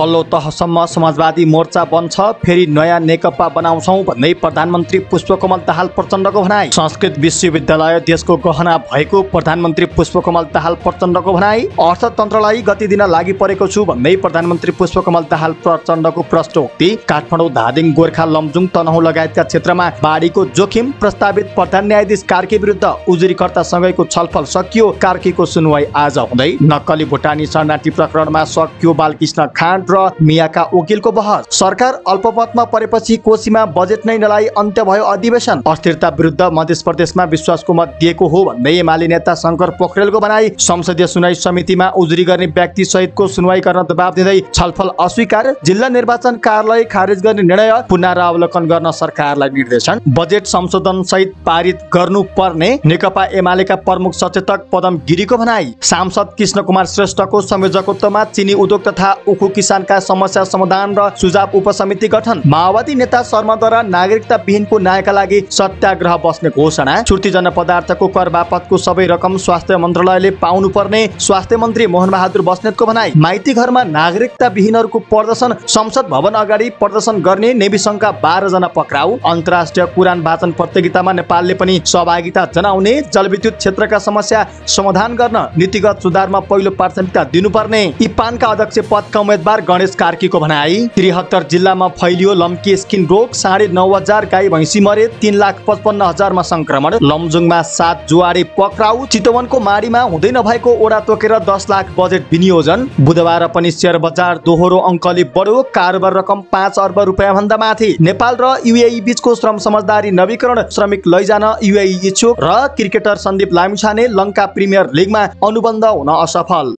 तल्लो तहसम्म समाजवादी मोर्चा बन्छ फेरि नयाँ नेकपा बनाउँछौ भन्दै प्रधानमन्त्री पुष्पकमल दाहाल प्रचण्डको भनाई संस्कृत विश्वविद्यालय देशको गहना भएको प्रधानमन्त्री पुष्पकमल दाहाल प्रचण्डको भनाई अर्थतन्त्रलाई गति दिन लागि परेको छु भन्दै प्रधानमन्त्री पुष्पकमल दाहाल प्रचण्डको प्रश्नोक्ति काठमाडौँ धादिङ गोर्खा लमजुङ तनहुँ लगायतका क्षेत्रमा बाढीको जोखिम प्रस्तावित प्रधान न्यायाधीश कार्की विरुद्ध उजुरीकर्ता सँगैको छलफल सकियो कार्कीको सुनवाई आज हुँदै नक्कली भुटानी शरणार्थी प्रकरणमा सकियो बालकृष्ण खाँड र मियाका वकिलको बहस सरकार अल्पमतमा परेपछि कोशीमा बजेट नै नलाई अन्त्य भयो अधिवेशन अस्थिरता विरुद्ध मध्य प्रदेशमा विश्वासको मत दिएको हो भन्दै एमाले नेता शङ्कर पोखरेलको भनाई संसदीय सुनवाई समितिमा उजुरी गर्ने व्यक्ति सहितको सुनवाई गर्न दबाब दिँदै छलफल अस्वीकार जिल्ला निर्वाचन कार्यालय खारेज गर्ने निर्णय पुनरावलोकन गर्न सरकारलाई निर्देशन बजेट संशोधन सहित पारित गर्नु पर्ने नेकपा एमालेका प्रमुख सचेतक पदम गिरीको भनाई सांसद कृष्ण कुमार श्रेष्ठको संयोजकत्वमा चिनी उद्योग तथा उखु किसान संविधानका समस्या समाधान र सुझाव उपसमिति गठन माओवादी नेता शर्माद्वारा नागरिकता विहीनको न्यायका लागि सत्याग्रह बस्ने घोषणा जन पदार्थको कर बापतको सबै रकम स्वास्थ्य मन्त्रालयले पाउनुपर्ने स्वास्थ्य मन्त्री मोहन बहादुर बस्नेतको भनाई माइती घरमा नागरिकता विहीनहरूको प्रदर्शन संसद भवन अगाडि प्रदर्शन गर्ने संघका बाह्र जना पक्राउ अन्तर्राष्ट्रिय कुरान वाचन प्रतियोगितामा नेपालले पनि सहभागिता जनाउने जलविद्युत क्षेत्रका समस्या समाधान गर्न नीतिगत सुधारमा पहिलो प्राथमिकता दिनुपर्ने इपानका अध्यक्ष पदका उम्मेद्वार गणेश कार्कीको भनाई त्रिहत्तर जिल्लामा फैलियो लम्की स्किन रोग साढे नौ हजार गाई भैँसी मरे तिन लाख पचपन्न हजारमा संक्रमण लमजुङमा सात जुवारी पक्राउ चितवनको माडीमा हुँदै नभएको ओडा तोकेर दस लाख बजेट विनियोजन बुधबार पनि सेयर बजार दोहोरो अङ्कले बढ्यो कारोबार रकम पाँच अर्ब रुपियाँ भन्दा माथि नेपाल र युएई बीचको श्रम समझदारी नवीकरण श्रमिक लैजान युएई इच्छुक र क्रिकेटर सन्दीप लामिछाने लङ्का प्रिमियर लिगमा अनुबन्ध हुन असफल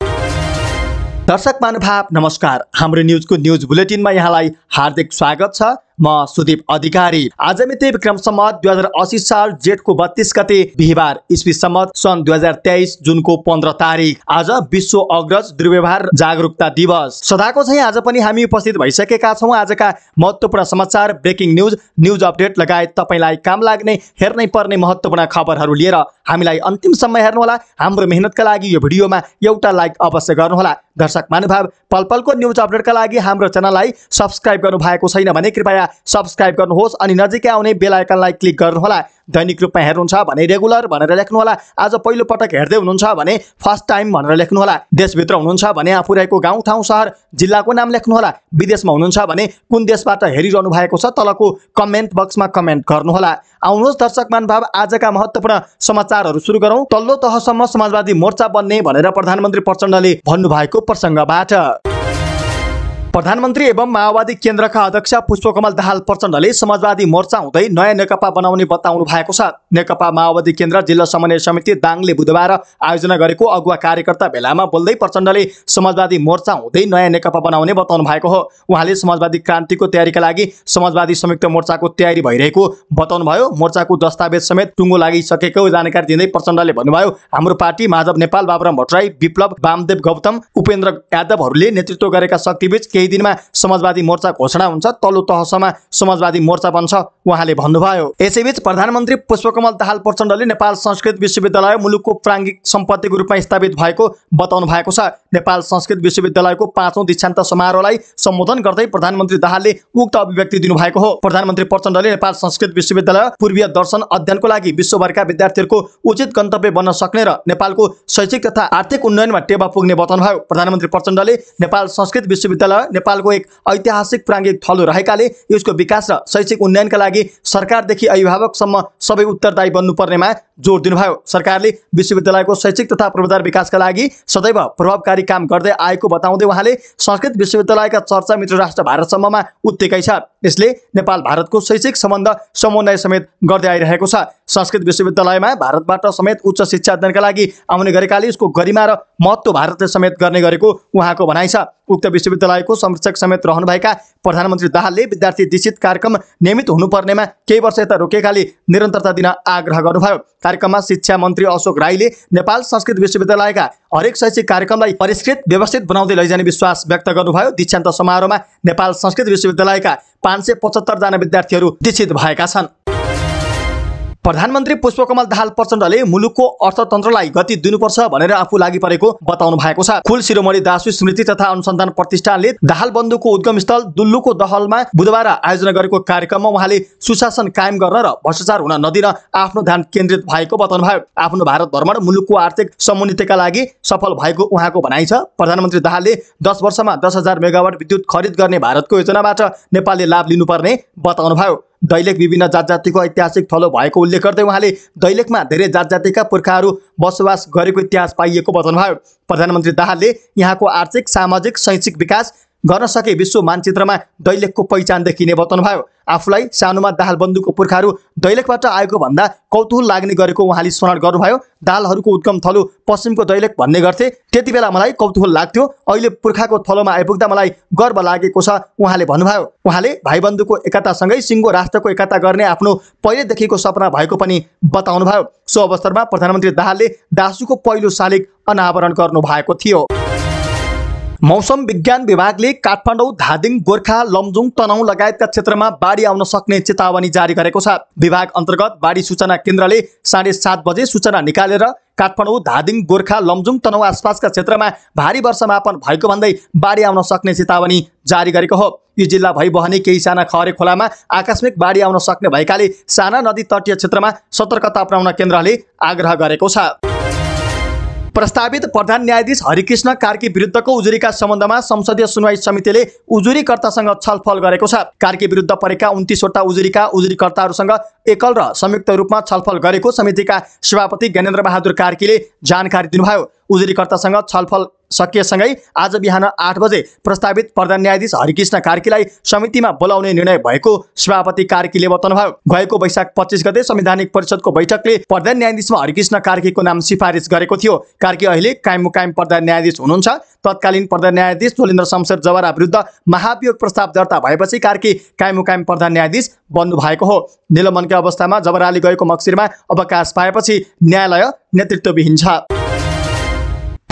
दर्शक महानुभाव नमस्कार हाम्रो न्युजको न्युज बुलेटिनमा यहाँलाई हार्दिक स्वागत छ म सुदीप अधिकारी आज मिति विक्रम सम्मत दुई हजार असी साल जेठको बत्तीस गते बिहिबार इस्वी सम्मत सन् दुई हजार तेइस जुनको पन्ध्र तारिक आज विश्व अग्रज दुर्व्यवहार जागरूकता दिवस सदाको चाहिँ आज पनि हामी उपस्थित भइसकेका छौँ आजका महत्त्वपूर्ण समाचार ब्रेकिङ न्युज न्युज अपडेट लगायत तपाईँलाई काम लाग्ने हेर्नै पर्ने महत्त्वपूर्ण खबरहरू लिएर हामीलाई अन्तिम समय हेर्नुहोला हाम्रो मेहनतका लागि यो भिडियोमा एउटा लाइक अवश्य गर्नुहोला दर्शक महानुभाव पल पलको न्युज अपडेटका लागि हाम्रो च्यानललाई सब्सक्राइब गर्नु भएको छैन भने कृपया सब्सक्राइब गर्नुहोस् अनि नजिकै आउने बेलायकनलाई क्लिक गर्नुहोला दैनिक रूपमा हेर्नुहुन्छ भने रेगुलर भनेर लेख्नुहोला आज पहिलोपटक हेर्दै हुनुहुन्छ भने फर्स्ट टाइम भनेर लेख्नुहोला देशभित्र हुनुहुन्छ भने आफू रहेको गाउँ ठाउँ सहर जिल्लाको नाम लेख्नुहोला विदेशमा हुनुहुन्छ भने कुन देशबाट हेरिरहनु भएको छ तलको कमेन्ट बक्समा कमेन्ट गर्नुहोला आउनुहोस् दर्शक मानुभाव आजका महत्त्वपूर्ण समाचारहरू सुरु गरौँ तल्लो तहसम्म समाजवादी मोर्चा बन्ने भनेर प्रधानमन्त्री प्रचण्डले भन्नुभएको प्रसङ्गबाट प्रधानमन्त्री एवं माओवादी केन्द्रका अध्यक्ष पुष्पकमल दाहाल प्रचण्डले समाजवादी मोर्चा हुँदै नयाँ नेकपा बनाउने बताउनु भएको छ नेकपा माओवादी केन्द्र जिल्ला समन्वय समिति दाङले बुधबार आयोजना गरेको अगुवा कार्यकर्ता भेलामा बोल्दै प्रचण्डले समाजवादी मोर्चा हुँदै नयाँ नेकपा बनाउने बताउनु भएको हो उहाँले समाजवादी क्रान्तिको तयारीका लागि समाजवादी संयुक्त मोर्चाको तयारी भइरहेको बताउनुभयो मोर्चाको दस्तावेज समेत टुङ्गो लागिसकेको जानकारी दिँदै प्रचण्डले भन्नुभयो हाम्रो पार्टी माधव नेपाल बाबुराम भट्टराई विप्लव वामदेव गौतम उपेन्द्र यादवहरूले नेतृत्व गरेका शक्तिबीच केही दिनमा समाजवादी मोर्चा घोषणा हुन्छ तल्लो तहसम्म समाजवादी मोर्चा बन्छ उहाँले भन्नुभयो यसैबीच प्रधानमन्त्री पुष्पकमल दाहाल प्रचण्डले नेपाल संस्कृत विश्वविद्यालय मुलुकको प्राङ्गिक सम्पत्तिको रूपमा स्थापित भएको बताउनु भएको छ नेपाल संस्कृत विश्वविद्यालयको पाँचौँ दीक्षान्त समारोहलाई सम्बोधन गर्दै प्रधानमन्त्री दाहालले उक्त अभिव्यक्ति दिनुभएको हो प्रधानमन्त्री प्रचण्डले नेपाल संस्कृत विश्वविद्यालय पूर्वीय दर्शन अध्ययनको लागि विश्वभरका विद्यार्थीहरूको उचित गन्तव्य बन्न सक्ने र नेपालको शैक्षिक तथा आर्थिक उन्नयनमा टेवा पुग्ने बताउनुभयो प्रधानमन्त्री प्रचण्डले नेपाल संस्कृत विश्वविद्यालय नेपालको एक ऐतिहासिक प्राङ्गिक थलो रहेकाले यसको विकास र शैक्षिक उन्नयनका लागि सरकारदेखि अभिभावकसम्म सबै उत्तरदायी बन्नुपर्नेमा जोड दिनुभयो सरकारले विश्वविद्यालयको शैक्षिक तथा पूर्वाधार विकासका लागि सदैव प्रभावकारी काम गर्दै आएको बताउँदै उहाँले संस्कृत विश्वविद्यालयका चर्चा मित्र राष्ट्र भारतसम्ममा उत्तिकै छ यसले नेपाल भारतको शैक्षिक सम्बन्ध समन्वय समेत गर्दै आइरहेको छ संस्कृत विश्वविद्यालयमा भारतबाट समेत उच्च शिक्षा अध्ययनका लागि आउने गरेकाले यसको गरिमा र महत्त्व भारतले समेत गर्ने गरेको उहाँको भनाइ छ उक्त विश्वविद्यालयको संरक्षक समेत रहनुभएका प्रधानमन्त्री दाहालले विद्यार्थी दीक्षित कार्यक्रम नियमित हुनुपर्नेमा केही वर्ष यता रोकेकाले निरन्तरता दिन आग्रह गर्नुभयो कार्यक्रममा शिक्षा मन्त्री अशोक राईले नेपाल संस्कृत विश्वविद्यालयका हरेक शैक्षिक कार्यक्रमलाई परिष्कृत व्यवस्थित बनाउँदै लैजाने विश्वास व्यक्त गर्नुभयो दीक्षान्त समारोहमा नेपाल संस्कृत विश्वविद्यालयका पाँच सय पचहत्तरजना विद्यार्थीहरू दीक्षित भएका छन् प्रधानमन्त्री पुष्पकमल दाहाल प्रचण्डले मुलुकको अर्थतन्त्रलाई गति दिनुपर्छ भनेर आफू लागि परेको बताउनु भएको छ खुल शिरोमणि दासु स्मृति तथा अनुसन्धान प्रतिष्ठानले दाहाल बन्धुको उद्गम स्थल दुल्लुको दहलमा बुधबार आयोजना गरेको कार्यक्रममा उहाँले सुशासन कायम गर्न र भ्रष्टाचार हुन नदिन आफ्नो ध्यान केन्द्रित भएको बताउनु बताउनुभयो आफ्नो भारत भ्रमण मुलुकको आर्थिक समुन्नतिका लागि सफल भएको उहाँको भनाइ छ प्रधानमन्त्री दाहालले दस वर्षमा दस हजार मेगावाट विद्युत खरिद गर्ने भारतको योजनाबाट नेपालले लाभ लिनुपर्ने बताउनुभयो दैलेख विभिन्न जात जातिको ऐतिहासिक थलो भएको उल्लेख गर्दै उहाँले दैलेखमा धेरै जात जातिका पुर्खाहरू बसोबास गरेको इतिहास पाइएको बताउनुभयो प्रधानमन्त्री दाहालले यहाँको आर्थिक सामाजिक शैक्षिक विकास गर्न सके विश्व मानचित्रमा दैलेखको पहिचान देखिने भयो आफूलाई सानोमा बन्धुको पुर्खाहरू दैलेखबाट आएको भन्दा कौतूहल लाग्ने गरेको उहाँले स्मरण गर्नुभयो दालहरूको उद्गम थलो पश्चिमको दैलेख भन्ने गर्थे त्यति बेला मलाई कौतूहल लाग्थ्यो अहिले पुर्खाको थलोमा आइपुग्दा मलाई गर्व लागेको छ उहाँले भन्नुभयो उहाँले भाइबन्धुको एकतासँगै सिङ्गो राष्ट्रको एकता गर्ने आफ्नो पहिलेदेखिको सपना भएको पनि बताउनुभयो सो अवसरमा प्रधानमन्त्री दाहालले दासुको पहिलो शालिक अनावरण गर्नु भएको थियो मौसम विज्ञान विभागले काठमाडौँ धादिङ गोर्खा लमजुङ तनहुँ लगायतका क्षेत्रमा बाढी आउन सक्ने चेतावनी जारी गरेको छ विभाग अन्तर्गत बाढी सूचना केन्द्रले साढे सात बजे सूचना निकालेर काठमाडौँ धादिङ गोर्खा लमजुङ तनहुँ आसपासका क्षेत्रमा भारी मापन भएको भन्दै बाढी आउन सक्ने चेतावनी जारी गरेको हो यो जिल्ला भई बहने केही साना खरे खोलामा आकस्मिक बाढी आउन सक्ने भएकाले साना नदी तटीय क्षेत्रमा सतर्कता अपनाउन केन्द्रले आग्रह गरेको छ प्रस्तावित प्रधान न्यायाधीश हरिकृष्ण कार्की विरुद्धको उजुरीका सम्बन्धमा संसदीय सुनवाई समितिले उजुरीकर्तासँग छलफल गरेको छ कार्की विरुद्ध परेका उन्तिसवटा उजुरीका उजुरीकर्ताहरूसँग एकल र संयुक्त रूपमा छलफल गरेको समितिका सभापति ज्ञानेन्द्र बहादुर कार्कीले जानकारी दिनुभयो उजुरीकर्तासँग छलफल सकिएसँगै आज बिहान आठ बजे प्रस्तावित प्रधान न्यायाधीश हरिकृष्ण कार्कीलाई समितिमा बोलाउने निर्णय भएको सभापति कार्कीले बताउनुभयो गएको वैशाख पच्चिस गते संवैधानिक परिषदको बैठकले प्रधान न्यायाधीशमा हरिकृष्ण कार्कीको नाम सिफारिस गरेको थियो कार्की अहिले कायम मुकायम प्रधान न्यायाधीश हुनुहुन्छ तत्कालीन प्रधान न्यायाधीश जोलेन्द्र शमशेर जवरा विरुद्ध महाभियोग प्रस्ताव दर्ता भएपछि कार्की कायम मुकायम प्रधान न्यायाधीश बन्नु भएको हो निलम्बनकै अवस्थामा जबराले गएको मक्सिरमा अवकाश पाएपछि न्यायालय नेतृत्वविहीन छ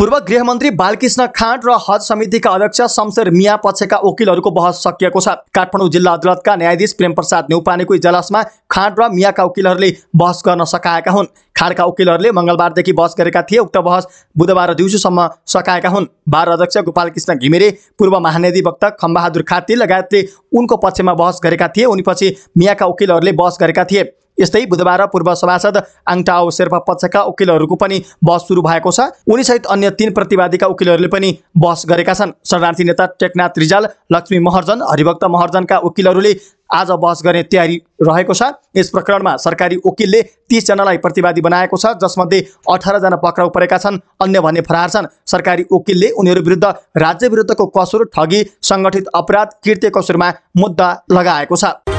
पूर्व गृहमन्त्री बालकृष्ण खाँड र हज समितिका अध्यक्ष शमशेर मिया पक्षका वकिलहरूको बहस सकिएको छ काठमाडौँ जिल्ला अदालतका न्यायाधीश प्रेमप्रसाद नेउपानेको इजलासमा खाँड र मियाका वकिलहरूले बहस गर्न सकाएका हुन् खाँडका वकिलहरूले मङ्गलबारदेखि बहस गरेका थिए उक्त बहस बुधबार दिउँसोसम्म सकाएका हुन् बार अध्यक्ष गोपालकृष्ण घिमिरे पूर्व महानिधिवक्त खम्बहादुर खाती लगायतले उनको पक्षमा बहस गरेका थिए उनीपछि मियाका वकिलहरूले बहस गरेका थिए यस्तै बुधबार पूर्व सभासद आङटाओ शेर्पा पक्षका वकिलहरूको पनि बहस सुरु भएको छ उनी सहित अन्य तीन प्रतिवादीका वकिलहरूले पनि बहस गरेका छन् शरणार्थी नेता टेकनाथ रिजाल लक्ष्मी महर्जन हरिभक्त महर्जनका वकिलहरूले आज बहस गर्ने तयारी रहेको छ यस प्रकरणमा सरकारी वकिलले तिसजनालाई प्रतिवादी बनाएको छ जसमध्ये अठारजना पक्राउ परेका छन् अन्य भन्ने फरार छन् सरकारी वकिलले उनीहरू विरुद्ध राज्य विरुद्धको कसुर ठगी सङ्गठित अपराध कृत्य कसुरमा मुद्दा लगाएको छ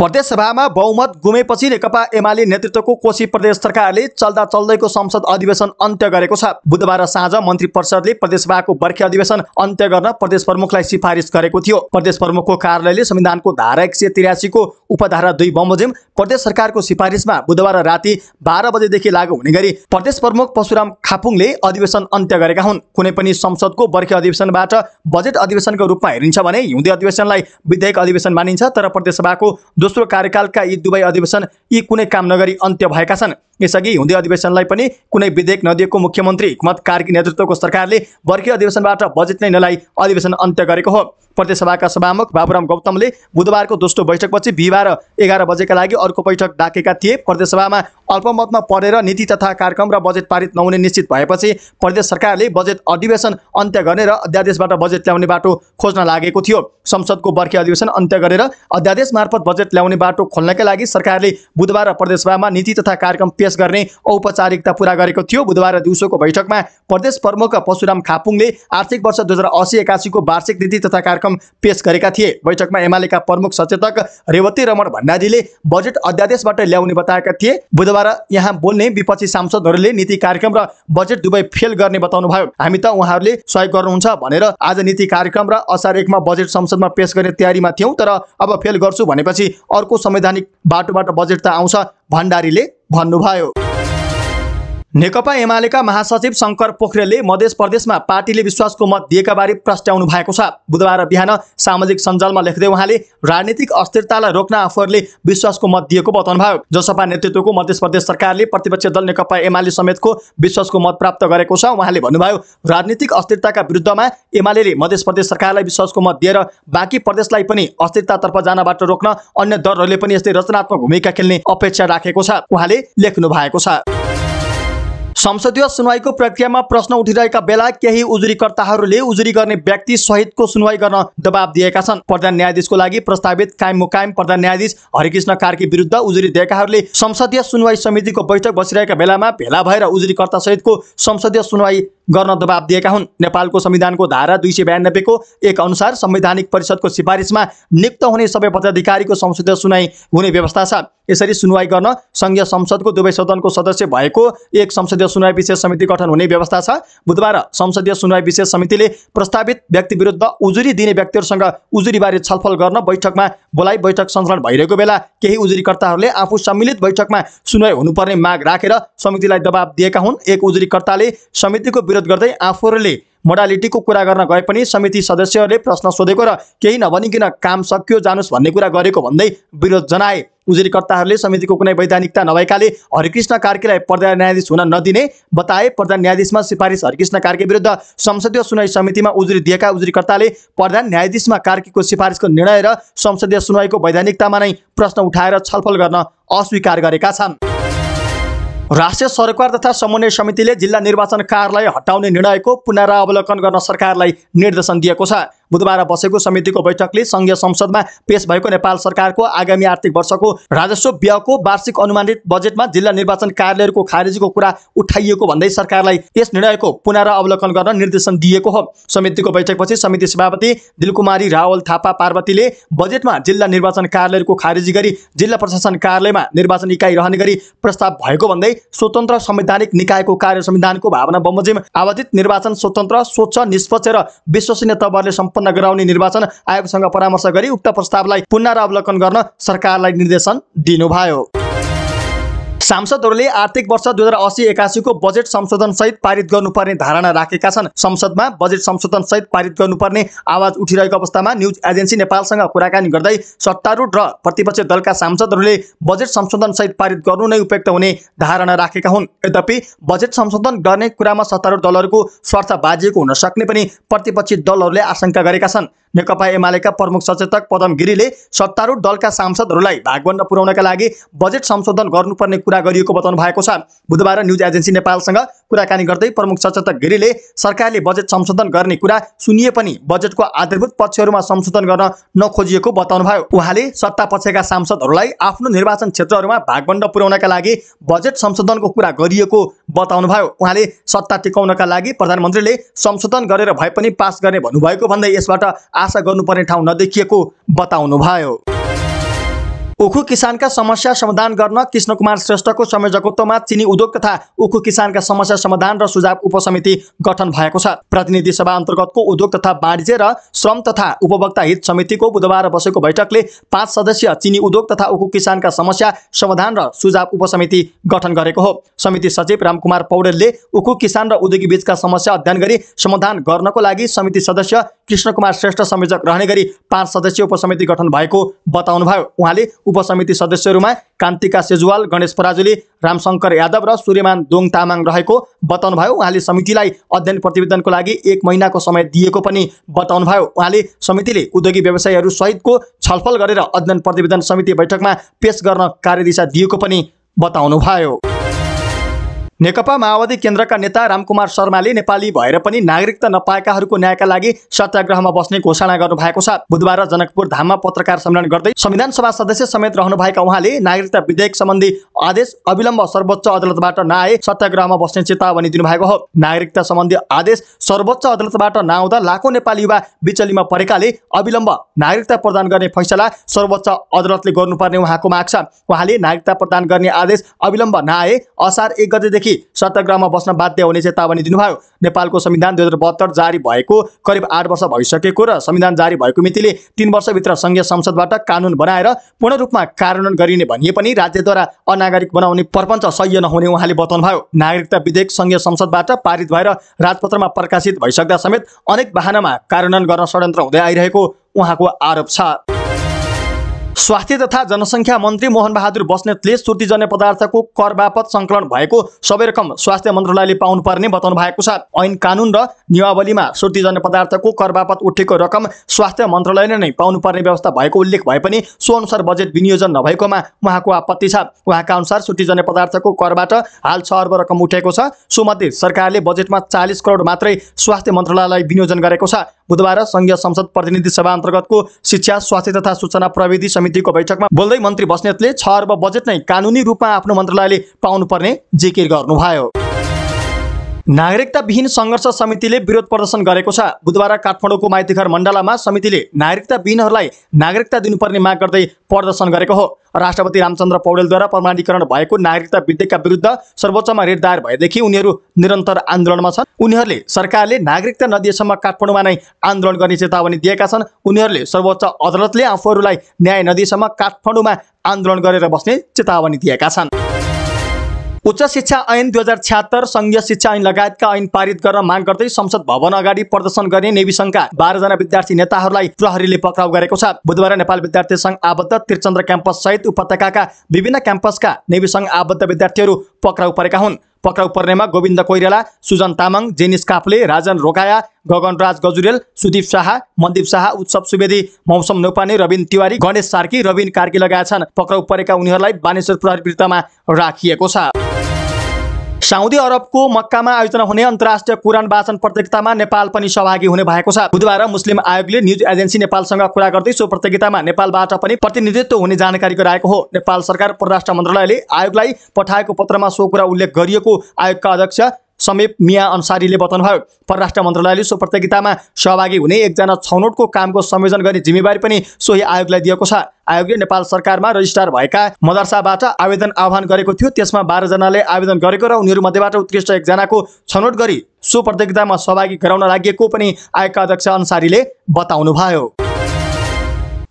प्रदेश सभामा बहुमत गुमेपछि नेकपा एमाले नेतृत्वको कोशी प्रदेश सरकारले चल्दा चल्दैको संसद अधिवेशन अन्त्य गरेको छ बुधबार साँझ मन्त्री परिषदले प्रदेश सभाको बर्खे अधिवेशन अन्त्य गर्न प्रदेश प्रमुखलाई सिफारिस गरेको थियो प्रदेश प्रमुखको कार्यालयले संविधानको धारा एक सय त्रियासीको उपधारा दुई बमोजिम प्रदेश सरकारको सिफारिसमा बुधबार राति बाह्र बजेदेखि लागू हुने गरी प्रदेश प्रमुख पशुराम खापुङले अधिवेशन अन्त्य गरेका हुन् कुनै पनि संसदको बर्खे अधिवेशनबाट बजेट अधिवेशनको रूपमा हेरिन्छ भने हिउँदे अधिवेशनलाई विधेयक अधिवेशन मानिन्छ तर प्रदेश सभाको दोस्रो कार्यकालका यी दुवै अधिवेशन यी कुनै काम नगरी अन्त्य भएका छन् यसअघि हुँदै अधिवेशनलाई पनि कुनै विधेयक नदिएको मुख्यमन्त्री हुमत कार्की नेतृत्वको सरकारले वर्गीय अधिवेशनबाट बजेट नै नलाई अधिवेशन अन्त्य गरेको हो प्रदेशसभाका सभामुख बाबुराम गौतमले बुधबारको दोस्रो बैठकपछि बिहिबार एघार बजेका लागि अर्को बैठक डाकेका थिए प्रदेशसभामा अल्पमतमा परेर नीति तथा कार्यक्रम र बजेट पारित नहुने निश्चित भएपछि प्रदेश सरकारले बजेट अधिवेशन अन्त्य गर्ने र अध्यादेशबाट बजेट ल्याउने बाटो खोज्न लागेको थियो संसदको वर्षीय अधिवेशन अन्त्य गरेर अध्यादेश मार्फत बजेट ल्याउने बाटो खोल्नका लागि सरकारले बुधबार र प्रदेशसभामा नीति तथा कार्यक्रम पेश गर्ने औपचारिकता पुरा गरेको थियो बुधबार दिउँसोको बैठकमा प्रदेश प्रमुख पशुराम खापुङले आर्थिक वर्ष दुई हजार असी एकासीको वार्षिक नीति तथा कार्यक्रम पेश गरेका थिए बैठकमा एमालेका प्रमुख सचेतक रेवती रमण भण्डारीले बजेट अध्यादेशबाट ल्याउने बताएका थिए बुधबार यहाँ बोल्ने विपक्षी सांसदहरूले नीति कार्यक्रम र बजेट दुवै फेल गर्ने बताउनु भयो हामी त उहाँहरूले सहयोग गर्नुहुन्छ भनेर आज नीति कार्यक्रम र असार एकमा बजेट संसदमा पेश गर्ने तयारीमा थियौँ तर अब फेल गर्छु भनेपछि अर्को संवैधानिक बाटोबाट बजेट त आउँछ भण्डारीले भन्नुभयो नेकपा एमालेका महासचिव शङ्कर पोखरेलले मध्य प्रदेशमा पार्टीले विश्वासको मत दिएका बारे प्रस्ट्याउनु भएको छ बुधबार बिहान सामाजिक सञ्जालमा लेख्दै उहाँले राजनीतिक अस्थिरतालाई रोक्न आफूहरूले विश्वासको मत दिएको बताउनुभयो जसपा नेतृत्वको मध्य प्रदेश सरकारले प्रतिपक्ष दल नेकपा एमाले समेतको विश्वासको मत प्राप्त गरेको छ उहाँले भन्नुभयो राजनीतिक अस्थिरताका विरुद्धमा एमाले मध्य प्रदेश सरकारलाई विश्वासको मत दिएर बाँकी प्रदेशलाई पनि अस्थिरतातर्फ जानबाट रोक्न अन्य दलहरूले पनि यस्तै रचनात्मक भूमिका खेल्ने अपेक्षा राखेको छ उहाँले लेख्नु भएको छ संसदीय सुनवाईको प्रक्रियामा प्रश्न उठिरहेका बेला केही उजुरीकर्ताहरूले उजुरी गर्ने व्यक्ति सहितको सुनवाई गर्न दबाब दिएका छन् प्रधान न्यायाधीशको लागि प्रस्तावित कायम मुकायम प्रधान न्यायाधीश हरिकृष्ण कार्की विरुद्ध उजुरी दिएकाहरूले संसदीय सुनवाई समितिको बैठक बसिरहेका बेलामा भेला भएर उजुरीकर्ता सहितको संसदीय सुनवाई गर्न दबाब दिएका हुन् नेपालको संविधानको धारा दुई सय बयानब्बेको एक अनुसार संवैधानिक परिषदको सिफारिसमा नियुक्त हुने सबै पदाधिकारीको संसदीय सुनाइ हुने व्यवस्था छ यसरी सुनवाई गर्न सङ्घीय संसदको दुवै सदनको सदस्य भएको एक संसदीय सुनवाई विशेष समिति गठन हुने व्यवस्था छ बुधबार संसदीय सुनवाई विशेष समितिले प्रस्तावित व्यक्ति विरुद्ध उजुरी दिने व्यक्तिहरूसँग उजुरीबारे छलफल गर्न बैठकमा बोलाइ बैठक सञ्चालन भइरहेको बेला केही उजुरीकर्ताहरूले आफू सम्मिलित बैठकमा सुनवाई हुनुपर्ने माग राखेर समितिलाई दबाब दिएका हुन् एक उजुरीकर्ताले समितिको विरुद्ध विरोध गर्दै आफूहरूले मोडालिटीको कुरा गर्न गए पनि समिति सदस्यहरूले प्रश्न सोधेको र केही नभनिकन काम सकियो जानुस् भन्ने कुरा गरेको भन्दै विरोध जनाए उजुरीकर्ताहरूले समितिको कुनै वैधानिकता नभएकाले हरिकृष्ण कार्कीलाई प्रधान न्यायाधीश हुन नदिने बताए प्रधान न्यायाधीशमा सिफारिस हरिकृष्ण कार्की विरुद्ध संसदीय सुनवाई समितिमा उजुरी दिएका उजुरीकर्ताले प्रधान न्यायाधीशमा कार्कीको सिफारिसको निर्णय र संसदीय सुनवाईको वैधानिकतामा नै प्रश्न उठाएर छलफल गर्न अस्वीकार गरेका छन् राष्ट्रिय सरकार तथा समन्वय समितिले जिल्ला निर्वाचन कार्यालय हटाउने निर्णयको पुनरावलोकन गर्न सरकारलाई निर्देशन दिएको छ बुधबार बसेको समितिको बैठकले सङ्घीय संसदमा पेश भएको नेपाल सरकारको आगामी आर्थिक वर्षको राजस्व व्ययको वार्षिक अनुमानित बजेटमा जिल्ला निर्वाचन कार्यालयहरूको खारेजीको कुरा उठाइएको भन्दै सरकारलाई यस निर्णयको पुनरावलोकन गर्न निर्देशन दिएको हो समितिको बैठकपछि समिति सभापति दिलकुमारी रावल थापा पार्वतीले बजेटमा जिल्ला निर्वाचन कार्यालयहरूको खारेजी गरी जिल्ला प्रशासन कार्यालयमा निर्वाचन इकाइ रहने गरी प्रस्ताव भएको भन्दै स्वतन्त्र संवैधानिक निकायको कार्य संविधानको भावना बमोजिम आवाजित निर्वाचन स्वतन्त्र स्वच्छ निष्पक्ष र विश्वसनीय तवरले सम्पन्न गराउने निर्वाचन आयोगसँग परामर्श गरी उक्त प्रस्तावलाई पुनरावलोकन गर्न सरकारलाई निर्देशन दिनुभयो सांसदहरूले आर्थिक वर्ष दुई हजार असी एकासीको बजेट संशोधन सहित पारित गर्नुपर्ने धारणा राखेका छन् संसदमा बजेट संशोधन सहित पारित गर्नुपर्ने आवाज उठिरहेको अवस्थामा न्युज एजेन्सी नेपालसँग कुराकानी गर्दै सत्तारूढ र प्रतिपक्षी दलका सांसदहरूले बजेट संशोधन सहित पारित गर्नु नै उपयुक्त हुने धारणा राखेका हुन् यद्यपि बजेट संशोधन गर्ने कुरामा सत्तारूढ दलहरूको स्वार्थ बाजिएको हुन सक्ने पनि प्रतिपक्षी दलहरूले आशंका गरेका छन् नेकपा एमालेका प्रमुख सचेतक पदम गिरीले सत्तारूढ दलका सांसदहरूलाई भागवण्ड पुर्याउनका लागि बजेट संशोधन गर्नुपर्ने कुरा गरिएको बताउनु भएको छ बुधबार न्युज एजेन्सी नेपालसँग कुराकानी गर्दै प्रमुख सचेतक गिरीले सरकारले बजेट संशोधन गर्ने कुरा सुनिए पनि बजेटको आधारभूत पक्षहरूमा संशोधन गर्न नखोजिएको बताउनु भयो उहाँले सत्ता पक्षका सांसदहरूलाई आफ्नो निर्वाचन क्षेत्रहरूमा भागबण्ड पुर्याउनका लागि बजेट संशोधनको कुरा गरिएको बताउनु भयो उहाँले सत्ता टिकाउनका लागि प्रधानमन्त्रीले संशोधन गरेर भए पनि पास गर्ने भन्नुभएको भन्दै यसबाट आशा गर्नुपर्ने ठाउँ नदेखिएको बताउनु भयो उखु किसानका समस्या समाधान गर्न कृष्ण कुमार श्रेष्ठको संयोजकत्वमा चिनी उद्योग तथा उखु किसानका समस्या समाधान र सुझाव उपसमिति गठन भएको छ प्रतिनिधि सभा अन्तर्गतको उद्योग तथा वाणिज्य र श्रम तथा उपभोक्ता हित समितिको बुधबार बसेको बैठकले पाँच सदस्यीय चिनी उद्योग तथा उखु किसानका समस्या समाधान र सुझाव उपसमिति गठन गरेको हो समिति सचिव रामकुमार पौडेलले उखु किसान र उद्योगी बीचका समस्या अध्ययन गरी समाधान गर्नको लागि समिति सदस्य कृष्ण कुमार श्रेष्ठ संयोजक रहने गरी पाँच सदस्यीय उपसमिति गठन भएको बताउनुभयो उहाँले उपसमिति सदस्यहरूमा कान्तिका सेजुवाल गणेश पराजुली रामशङ्कर यादव र सूर्यमान दोङ तामाङ रहेको बताउनुभयो उहाँले समितिलाई अध्ययन प्रतिवेदनको लागि एक महिनाको समय दिएको पनि बताउनुभयो उहाँले समितिले उद्योगी व्यवसायीहरू सहितको छलफल गरेर अध्ययन प्रतिवेदन समिति बैठकमा पेश गर्न कार्यदिशा दिएको पनि बताउनुभयो नेकपा माओवादी केन्द्रका नेता रामकुमार शर्माले नेपाली भएर पनि नागरिकता नपाएकाहरूको न्यायका लागि सत्याग्रहमा बस्ने घोषणा गर्नुभएको छ बुधबार जनकपुर धाममा पत्रकार सम्मेलन गर्दै संविधान सभा सदस्य समेत रहनुभएका उहाँले नागरिकता विधेयक सम्बन्धी आदेश अविलम्ब सर्वोच्च अदालतबाट नआए सत्याग्रहमा बस्ने चेतावनी दिनुभएको हो नागरिकता सम्बन्धी आदेश सर्वोच्च अदालतबाट नआउँदा लाखौँ नेपाली युवा बिचलीमा परेकाले अविलम्ब नागरिकता प्रदान गर्ने फैसला सर्वोच्च अदालतले गर्नुपर्ने उहाँको माग छ उहाँले नागरिकता प्रदान गर्ने आदेश अविलम्ब नआए असार एक गतेदेखि कि सत्याग्रहमा बस्न बाध्य हुने चेतावनी दिनुभयो नेपालको संविधान दुई बहत्तर जारी भएको करिब आठ वर्ष भइसकेको र संविधान जारी भएको मितिले तिन वर्षभित्र संघीय संसदबाट कानुन बनाएर पूर्ण रूपमा कार्यान्वयन गरिने भनिए पनि राज्यद्वारा अनागरिक बनाउने प्रपञ्च सह्य नहुने उहाँले बताउनुभयो नागरिकता विधेयक संघीय संसदबाट पारित भएर राजपत्रमा प्रकाशित भइसक्दा समेत अनेक वाहनामा कार्यान्वयन गर्न षड्यन्त्र हुँदै आइरहेको उहाँको आरोप छ स्वास्थ्य तथा जनसङ्ख्या मन्त्री मोहन बहादुर बस्नेतले सुर्तीजन्य पदार्थको कर बापत सङ्कलन भएको सबै रकम स्वास्थ्य मन्त्रालयले पाउनुपर्ने बताउनु भएको छ ऐन कानुन र नियमावलीमा सुर्तीजन्य पदार्थको कर बापत उठेको रकम स्वास्थ्य मन्त्रालयले नै पाउनुपर्ने व्यवस्था भएको उल्लेख भए पनि सो अनुसार बजेट विनियोजन नभएकोमा उहाँको आपत्ति छ उहाँका अनुसार सुर्तिजन्य पदार्थको करबाट हाल छ अर्ब रकम उठेको छ सोमध्ये सरकारले बजेटमा चालिस करोड मात्रै स्वास्थ्य मन्त्रालयलाई विनियोजन गरेको छ बुधबार संघीय संसद प्रतिनिधि सभा अन्तर्गतको शिक्षा स्वास्थ्य तथा सूचना प्रविधि समितिको बैठकमा बोल्दै मन्त्री बस्नेतले छ अर्ब बजेट नै कानुनी रूपमा आफ्नो मन्त्रालयले पाउनुपर्ने जिकिर गर्नुभयो नागरिकता विहीन सङ्घर्ष समितिले विरोध प्रदर्शन गरेको छ बुधबार काठमाडौँको माइतीघर मण्डलामा समितिले नागरिकता विहीनहरूलाई नागरिकता दिनुपर्ने माग गर्दै प्रदर्शन गरेको हो राष्ट्रपति रामचन्द्र पौडेलद्वारा प्रमाणीकरण भएको नागरिकता विधेयकका विरुद्ध सर्वोच्चमा रेट दायर भएदेखि उनीहरू निरन्तर आन्दोलनमा छन् उनीहरूले सरकारले नागरिकता नदिएसम्म काठमाडौँमा नै आन्दोलन गर्ने चेतावनी दिएका छन् उनीहरूले सर्वोच्च अदालतले आफूहरूलाई न्याय नदिएसम्म काठमाडौँमा आन्दोलन गरेर बस्ने चेतावनी दिएका छन् उच्च शिक्षा ऐन दुई हजार छ्यात्तर सङ्घीय शिक्षा ऐन लगायतका ऐन पारित गर्न माग गर्दै संसद भवन अगाडि प्रदर्शन गर्ने नेभी संघका बाह्रजना विद्यार्थी नेताहरूलाई प्रहरीले पक्राउ गरेको छ बुधबार नेपाल विद्यार्थी सङ्घ आबद्ध त्रिचन्द्र क्याम्पस सहित उपत्यका विभिन्न क्याम्पसका नेभी सङ्घ आबद्ध विद्यार्थीहरू पक्राउ परेका हुन् पक्राउ पर्नेमा गोविन्द कोइराला सुजन तामाङ जेनिस काफले राजन रोकाया गगनराज गजुरेल सुदीप शाह मन्दीप शाह उत्सव सुवेदी मौसम नौपाने रविन तिवारी गणेश सार्की रविन कार्की लगाएका छन् पक्राउ परेका उनीहरूलाई बानेश्वर प्रहरी विरुद्धमा राखिएको छ साउदी अरबको मक्कामा आयोजना हुने अन्तर्राष्ट्रिय कुरान वाचन प्रतियोगितामा नेपाल पनि सहभागी हुने भएको छ बुधबार मुस्लिम आयोगले न्युज एजेन्सी नेपालसँग कुरा गर्दै सो प्रतियोगितामा नेपालबाट पनि प्रतिनिधित्व हुने जानकारी गराएको हो नेपाल सरकार परराष्ट्र मन्त्रालयले आयोगलाई पठाएको पत्रमा सो कुरा उल्लेख गरिएको आयोगका अध्यक्ष समीप मिया अन्सारीले बताउनुभयो परराष्ट्र मन्त्रालयले सो प्रतियोगितामा सहभागी हुने एकजना छनौटको कामको संयोजन गर्ने जिम्मेवारी पनि सोही आयोगलाई दिएको छ आयोगले नेपाल सरकारमा रजिस्टार भएका मदरसाबाट आवेदन आह्वान गरेको थियो त्यसमा बाह्रजनाले आवेदन गरेको र मध्येबाट उत्कृष्ट एकजनाको छनौट गरी सो प्रतियोगितामा सहभागी गराउन लागि पनि आयोगका अध्यक्ष अन्सारीले बताउनुभयो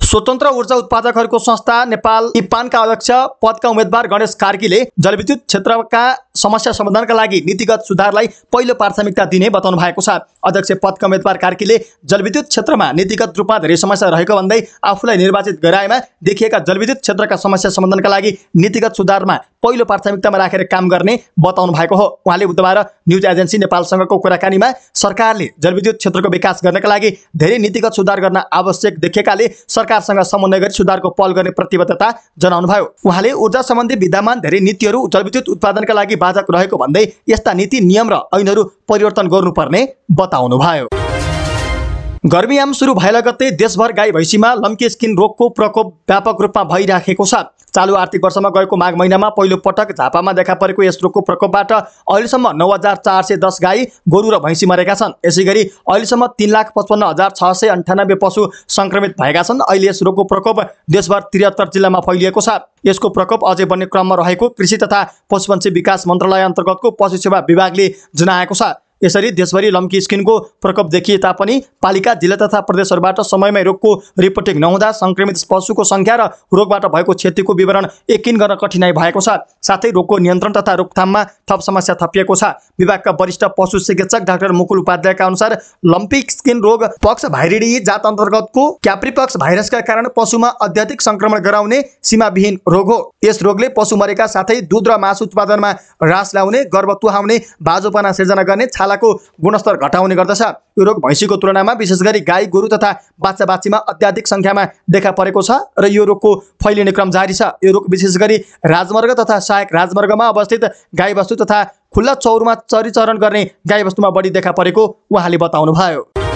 स्वतन्त्र ऊर्जा उत्पादकहरूको संस्था नेपाल इपानका अध्यक्ष पदका उम्मेद्वार गणेश कार्कीले जलविद्युत क्षेत्रका समस्या समाधानका लागि नीतिगत सुधारलाई पहिलो प्राथमिकता दिने बताउनु भएको छ अध्यक्ष पदका उम्मेद्वार कार्कीले जलविद्युत क्षेत्रमा नीतिगत रूपमा धेरै समस्या रहेको भन्दै आफूलाई निर्वाचित गराएमा देखिएका जलविद्युत क्षेत्रका समस्या समाधानका लागि नीतिगत सुधारमा पहिलो प्राथमिकतामा राखेर काम गर्ने बताउनु भएको हो उहाँले बुधबार न्युज एजेन्सी नेपालसँगको कुराकानीमा सरकारले जलविद्युत क्षेत्रको विकास गर्नका लागि धेरै नीतिगत सुधार गर्न आवश्यक देखिएकाले सरकारसँग समन्वय गरी सुधारको पहल गर्ने प्रतिबद्धता जनाउनुभयो उहाँले ऊर्जा सम्बन्धी विद्यमान धेरै नीतिहरू जलविद्युत उत्पादनका लागि बाधक रहेको भन्दै यस्ता नीति नियम र ऐनहरू परिवर्तन गर्नुपर्ने बताउनु भयो गर्मीयाम सुरु भए लगत्तै देशभर गाई भैँसीमा लम्के स्किन रोगको प्रकोप व्यापक रूपमा भइराखेको छ चालु आर्थिक वर्षमा गएको माघ महिनामा पहिलो पटक झापामा देखा परेको यस रोगको प्रकोपबाट अहिलेसम्म नौ हजार चार सय दस गाई गोरु र भैँसी मरेका छन् यसै गरी अहिलेसम्म तिन लाख पचपन्न हजार छ सय अन्ठानब्बे पशु सङ्क्रमित भएका छन् अहिले यस रोगको प्रकोप देशभर त्रिहत्तर जिल्लामा फैलिएको छ यसको प्रकोप अझै बढ्ने क्रममा रहेको कृषि तथा पशुपन्छी विकास मन्त्रालय अन्तर्गतको पशु सेवा विभागले जनाएको छ यसरी देशभरि लम्की स्किनको प्रकोप देखिए तापनि पालिका जिल्ला तथा प्रदेशहरूबाट समयमै रोगको रिपोर्टिङ नहुँदा सङ्क्रमित पशुको सङ्ख्या र रोगबाट भएको क्षतिको विवरण यकिन गर्न कठिनाई भएको छ साथै रोगको नियन्त्रण तथा रोकथाममा थप समस्या थपिएको छ विभागका वरिष्ठ पशु चिकित्सक डाक्टर मुकुल उपाध्यायका अनुसार लम्पी स्किन रोग पक्स भाइरिडी जात अन्तर्गतको क्याप्रिपक्स भाइरसका कारण पशुमा अत्याधिक सङ्क्रमण गराउने सीमाविहीन रोग हो यस रोगले पशु मरेका साथै दुध र मासु उत्पादनमा ह्रास ल्याउने गर्भ तुहाउने बाजोपना सिर्जना गर्ने को गुणस्तर घटाउने गर्दछ यो रोग भैँसीको तुलनामा विशेष गरी गाई गोरु तथा बाच्चा बाछीमा अत्याधिक सङ्ख्यामा देखा परेको छ र यो रोगको फैलिने क्रम जारी छ यो रोग विशेष गरी राजमार्ग तथा सहायक राजमार्गमा अवस्थित गाईवस्तु तथा खुल्ला चौरमा चरिचरण गर्ने गाईवस्तुमा बढी देखा परेको उहाँले बताउनुभयो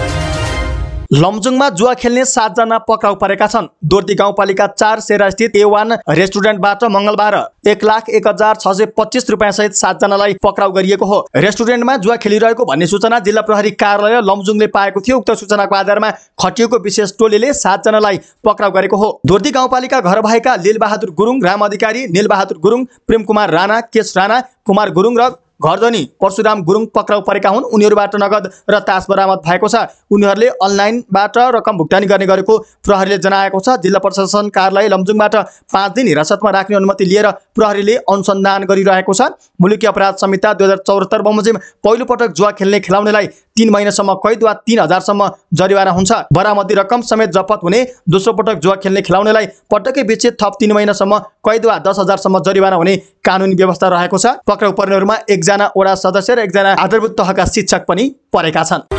लमजुङमा जुवा खेल्ने सातजना पक्राउ परेका छन् दोर्ती गाउँपालिका चार सेरा स्थित ए वान रेस्टुरेन्टबाट मङ्गलबार एक लाख एक हजार छ सय पच्चिस रुपियाँ सहित सातजनालाई पक्राउ गरिएको हो रेस्टुरेन्टमा जुवा खेलिरहेको भन्ने सूचना जिल्ला प्रहरी कार्यालय लमजुङले पाएको थियो उक्त सूचनाको आधारमा खटिएको विशेष टोलीले सातजनालाई पक्राउ गरेको हो दोर्ती गाउँपालिका घर भएका लिलबहादुर गुरुङ राम अधिकारी निलबहादुर गुरुङ प्रेम कुमार राणा केश राणा कुमार गुरुङ र घरधनी परशुराम गुरुङ पक्राउ परेका हुन् उनीहरूबाट नगद र तास बरामद भएको छ उनीहरूले अनलाइनबाट रकम भुक्तानी गर्ने गरेको प्रहरीले जनाएको छ जिल्ला प्रशासन कार्यालय लमजुङबाट पाँच दिन हिरासतमा राख्ने अनुमति लिएर प्रहरीले अनुसन्धान गरिरहेको छ मुलुकी अपराध संहिता दुई हजार चौहत्तर बमोजिम पहिलोपटक जुवा खेल्ने खेलाउनेलाई तिन महिनासम्म कैद वा तिन हजारसम्म जरिवाना हुन्छ बरामदी रकम समेत जफत हुने दोस्रो पटक जुवा खेल्ने खेलाउनेलाई पटकै बेचे थप तिन महिनासम्म कैद वा दस हजारसम्म जरिवाना हुने कानुनी व्यवस्था रहेको छ पक्राउ पर्नेहरूमा एकजना वडा सदस्य र एकजना आधारभूत तहका शिक्षक पनि परेका छन्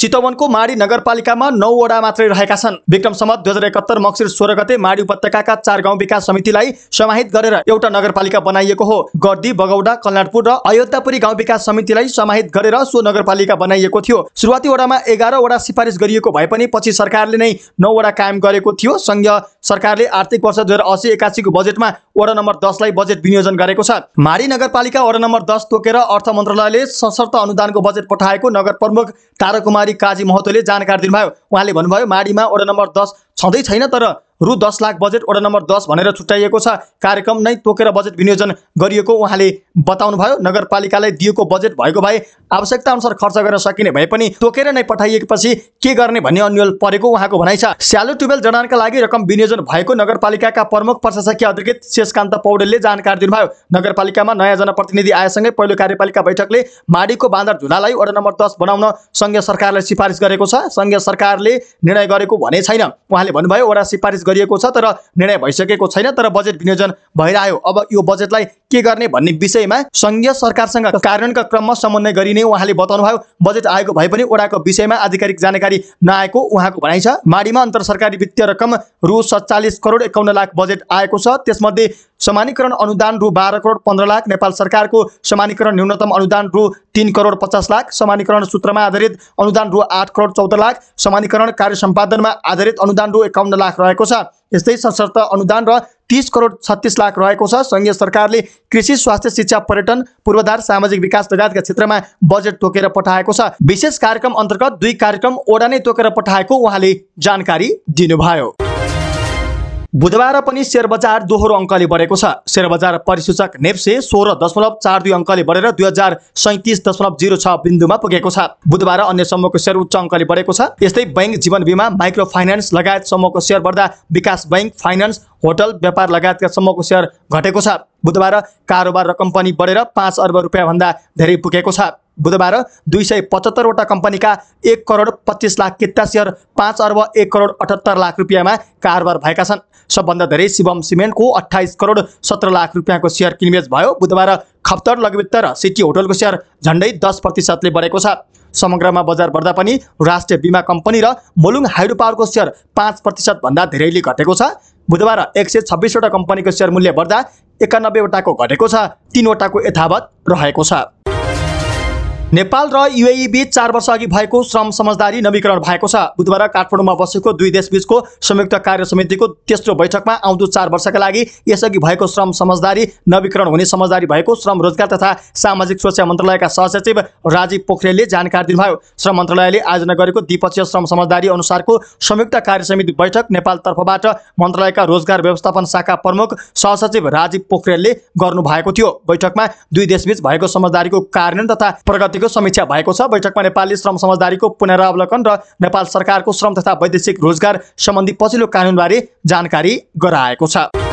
चितवनको माडी नगरपालिकामा नौवटा मात्रै रहेका छन् विक्रम समत दुई हजार एकात्तर मक्सिर सोह्र गते माडी उपत्यका चार गाउँ विकास समितिलाई समाहित गरेर एउटा नगरपालिका बनाइएको हो गर्दी बगौडा कल्याणपुर र अयोध्यापुरी गाउँ विकास समितिलाई समाहित गरेर सो नगरपालिका बनाइएको थियो सुरुवाती वडामा एघारवटा सिफारिस गरिएको भए पनि पछि सरकारले नै नौवटा कायम गरेको थियो संघ सरकारले आर्थिक वर्ष दुई हजार असी एकासीको बजेटमा वडा नम्बर दसलाई बजेट विनियोजन गरेको छ माडी नगरपालिका वडा नम्बर दस तोकेर अर्थ मन्त्रालयले सशर्त अनुदानको बजेट पठाएको नगर प्रमुख तारा अधिकारी काजी महतोले जानकारी दिनुभयो उहाँले भन्नुभयो माडीमा वडा नम्बर दस छँदै छैन तर रु दस लाख बजेट वडा नम्बर दस भनेर छुट्याइएको छ कार्यक्रम नै तोकेर बजेट विनियोजन गरिएको उहाँले बताउनुभयो नगरपालिकालाई दिएको बजेट भएको भए आवश्यकता अनुसार खर्च गर्न सकिने भए पनि तोकेर नै पठाइएपछि के गर्ने भन्ने अन्यल परेको उहाँको भनाइ छ स्यालो ट्युबवेल जडानका लागि रकम विनियोजन भएको नगरपालिकाका प्रमुख प्रशासकीय अधिकृत शेषकान्त पौडेलले जानकारी दिनुभयो नगरपालिकामा नयाँ जनप्रतिनिधि आएसँगै पहिलो कार्यपालिका बैठकले माडीको बाँदर झुलालाई वडा नम्बर दस बनाउन सङ्घीय सरकारलाई सिफारिस गरेको छ सङ्घीय सरकारले निर्णय गरेको भने छैन उहाँले भन्नुभयो वडा सिफारिस गरिएको छ तर निर्णय भइसकेको छैन तर बजेट विनियोजन भइरह्यो अब यो बजेटलाई के गर्ने भन्ने विषयमा सङ्घीय सरकारसँग कार्यान्वयनका क्रममा समन्वय गरिने उहाँले बताउनुभयो बजेट आएको भए पनि ओडाको विषयमा आधिकारिक जानकारी नआएको उहाँको भनाइ छ माडीमा अन्तर सरकारी वित्तीय रकम रु सत्तालिस करोड एकाउन्न लाख बजेट आएको छ त्यसमध्ये समानीकरण अनुदान रु बाह्र करोड पन्ध्र लाख नेपाल सरकारको समानीकरण न्यूनतम अनुदान रु तिन करोड पचास लाख समानीकरण सूत्रमा आधारित अनुदान रु आठ करोड चौध लाख समानीकरण कार्य सम्पादनमा आधारित अनुदान रु एकाउन्न लाख रहेको छ यस्तै सशर्त अनुदान र तिस करोड छत्तिस लाख रहेको छ सङ्घीय सरकारले कृषि स्वास्थ्य शिक्षा पर्यटन पूर्वाधार सामाजिक विकास लगायतका क्षेत्रमा बजेट तोकेर पठाएको छ विशेष कार्यक्रम अन्तर्गत दुई कार्यक्रम ओडा नै तोकेर पठाएको उहाँले जानकारी दिनुभयो बुधबार पनि सेयर बजार दोहोरो अङ्कले बढेको छ सेयर बजार परिसूचक नेप्से सोह्र दशमलव चार दुई अङ्कले बढेर दुई हजार सैतिस दशमलव जिरो छ बिन्दुमा पुगेको छ बुधबार अन्य समूहको सेयर उच्च अङ्कले बढेको छ यस्तै बैङ्क जीवन बिमा माइक्रो फाइनेन्स लगायत समूहको सेयर बढ्दा विकास बैङ्क फाइनेन्स होटल व्यापार लगायतका समूहको सेयर घटेको छ बुधबार कारोबार रकम पनि बढेर पाँच अर्ब रुपियाँभन्दा धेरै पुगेको छ बुधबार दुई सय पचहत्तरवटा कम्पनीका एक करोड पच्चिस लाख किता सेयर पाँच अर्ब एक करोड अठहत्तर लाख रुपियाँमा कारोबार भएका छन् सबभन्दा धेरै शिवम सिमेन्टको अठाइस करोड सत्र लाख रुपियाँको सेयर किनबेच भयो बुधबार खप्तर लघुवित्त र सिटी होटलको सेयर झन्डै दस प्रतिशतले बढेको छ समग्रमा बजार बढ्दा पनि राष्ट्रिय बिमा कम्पनी र मोलुङ हाइड्रो पावरको सेयर पाँच प्रतिशतभन्दा धेरैले घटेको छ बुधबार एक सय छब्बिसवटा कम्पनीको सेयर मूल्य बढ्दा एकानब्बेवटाको घटेको छ तिनवटाको यथावत रहेको छ नेपाल र युएई बीच चार वर्ष अघि भएको श्रम समझदारी नवीकरण भएको छ बुधबार काठमाडौँमा बसेको दुई देश बीचको संयुक्त कार्य समितिको तेस्रो बैठकमा आउँदो चार वर्षका लागि यसअघि भएको श्रम समझदारी नवीकरण हुने समझदारी भएको श्रम रोजगार तथा सामाजिक सुरक्षा मन्त्रालयका सहसचिव राजीव पोखरेलले जानकारी दिनुभयो श्रम मन्त्रालयले आयोजना गरेको द्विपक्षीय श्रम समझदारी अनुसारको संयुक्त कार्य समिति बैठक नेपालतर्फबाट मन्त्रालयका रोजगार व्यवस्थापन शाखा प्रमुख सहसचिव राजीव पोखरेलले गर्नु भएको थियो बैठकमा दुई देशबीच भएको समझदारीको कार्यान्वयन तथा प्रगति प्रगतिको समीक्षा भएको छ बैठकमा नेपाली श्रम समझदारीको पुनरावलोकन र नेपाल सरकारको श्रम तथा वैदेशिक रोजगार सम्बन्धी पछिल्लो कानुनबारे जानकारी गराएको छ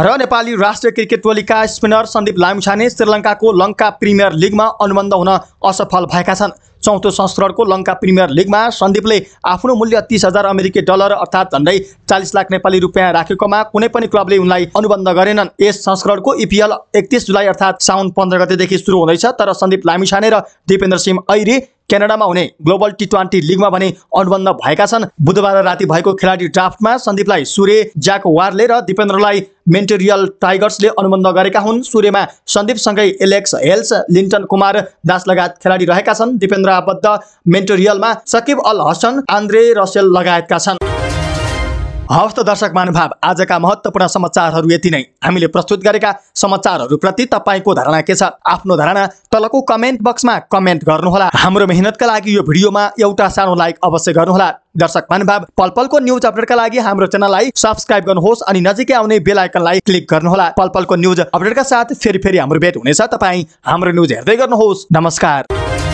र नेपाली राष्ट्रिय क्रिकेट टोलीका स्पिनर सन्दीप लामिछाने श्रीलङ्काको लङ्का प्रिमियर लिगमा अनुबन्ध हुन असफल भएका छन् चौथो संस्करणको लङ्का प्रिमियर लिगमा सन्दीपले आफ्नो मूल्य तिस हजार अमेरिकी डलर अर्थात् झन्डै चालिस लाख नेपाली रुपियाँ राखेकोमा कुनै पनि क्लबले उनलाई अनुबन्ध गरेनन् यस संस्करणको इपिएल एकतिस जुलाई अर्थात् साउन पन्ध्र गतेदेखि सुरु हुँदैछ तर सन्दीप लामिछाने र दिपेन्द्र सिंह ऐरी क्यानाडामा हुने ग्लोबल टी ट्वेन्टी लिगमा भने अनुबन्ध भएका छन् बुधबार राति भएको खेलाडी ड्राफ्टमा सन्दीपलाई सूर्य ज्याक वारले र दिपेन्द्रलाई मेन्टेरियल टाइगर्सले अनुबन्ध गरेका हुन् सूर्यमा सन्दीपसँगै एलेक्स हेल्स लिन्टन कुमार दास लगायत खेलाडी रहेका छन् दिपेन्द्र आबद्ध मेन्टेरियलमा सकिब अल हसन आन्द्रे रसेल लगायतका छन् हवस् दर्शक महानुभाव आजका महत्त्वपूर्ण समाचारहरू यति नै हामीले प्रस्तुत गरेका समाचारहरूप्रति तपाईँको धारणा के छ आफ्नो धारणा तलको कमेन्ट बक्समा कमेन्ट गर्नुहोला हाम्रो मेहनतका लागि यो भिडियोमा एउटा सानो लाइक अवश्य गर्नुहोला दर्शक महानुभाव पलपलको पलको न्युज अपडेटका लागि हाम्रो च्यानललाई सब्सक्राइब गर्नुहोस् अनि नजिकै आउने बेल आइकनलाई क्लिक गर्नुहोला पल पलको न्युज अपडेटका साथ फेरि फेरि हाम्रो भेट हुनेछ तपाईँ हाम्रो न्युज हेर्दै गर्नुहोस् नमस्कार